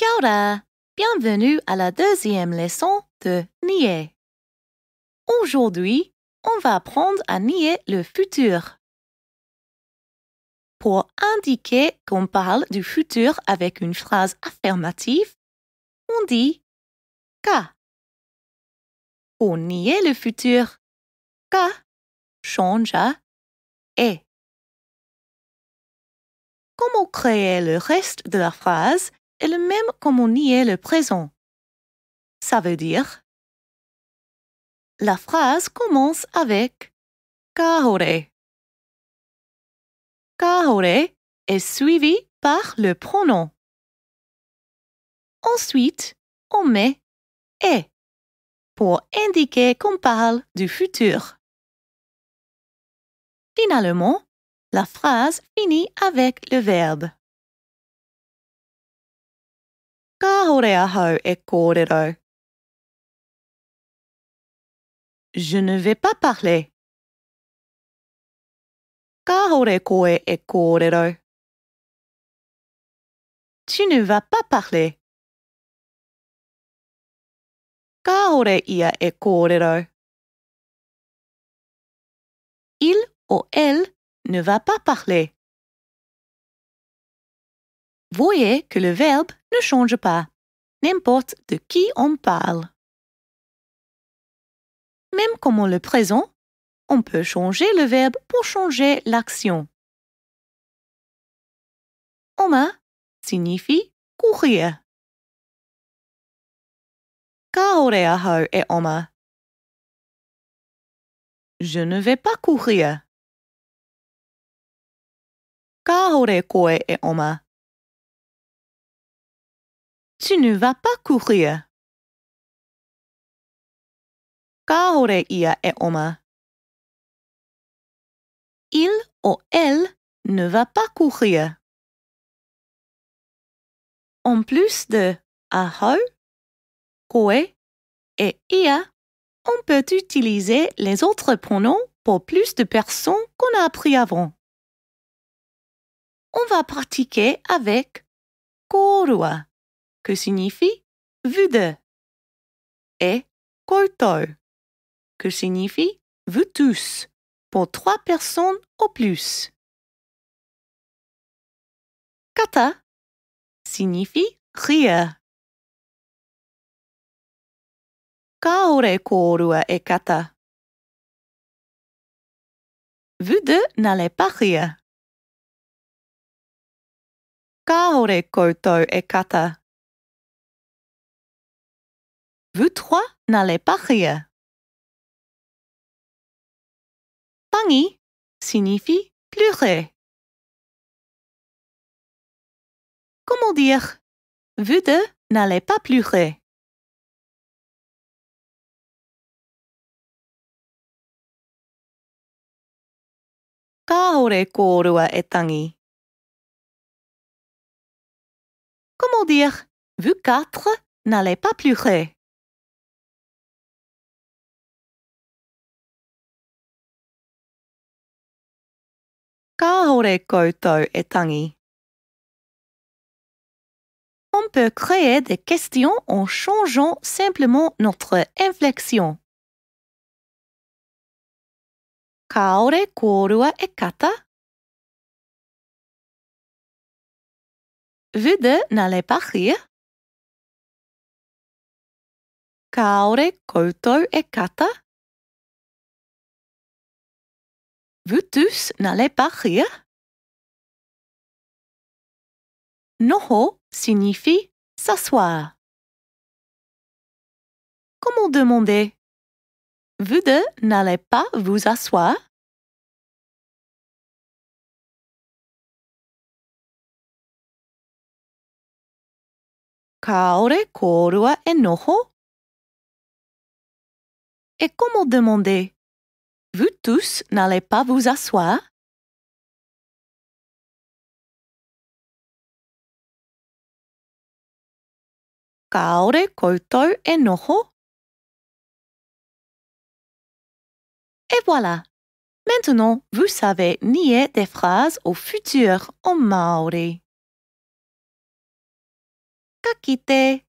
Kia ora. Bienvenue à la deuxième leçon de nier. Aujourd'hui, on va apprendre à nier le futur. Pour indiquer qu'on parle du futur avec une phrase affirmative, on dit ka. Pour nier le futur, ka change à et Comment créer le reste de la phrase le même comme on y est le présent. Ça veut dire La phrase commence avec Kahore. Kahore est suivi par le pronom. Ensuite, on met e » pour indiquer qu'on parle du futur. Finalement, la phrase finit avec le verbe. Ka hore ahau e kōrero. Je ne vais pas parler. Ka hore koe e kōrero. Tu ne vas pas parler. Ka hore ia e kōrero. Il ou elle ne va pas parler. Voyez que le verbe ne change pas, n'importe de qui on parle. Même comme on le présent, on peut changer le verbe pour changer l'action. Oma signifie courir. e Oma. Je ne vais pas courir. Kaore koe Oma. Tu ne vas pas courir. Kaore ia e oma. Il ou elle ne va pas courir. En plus de aho, koe et ia, on peut utiliser les autres pronoms pour plus de personnes qu'on a appris avant. On va pratiquer avec korua que signifie "vude" et corto, que signifie vous tous, pour trois personnes au plus. Kata signifie rire. Kaore korua e kata. Vous deux n'allez pas rire. Kaore e kata. Vous trois n'allait pas rire. Tangi signifie pleurer. Comment dire Vu deux n'allait pas pleurer. Kaore korua et tangi. Comment dire Vous quatre n'allait pas pleurer. kaore koto koutou e On peut créer des questions en changeant simplement notre inflexion. Kaore Korua ekata kata? Vous n'allez pas rire? Kaore koutou e kata? vous tous n'allez pas rire? Noho signifie s'asseoir. Comment demander? Vous deux n'allez pas vous asseoir? Kaore korua e Et comment demander? Vous tous n'allez pas vous asseoir Kaore Et voilà. Maintenant, vous savez nier des phrases au futur en maori. Kakite.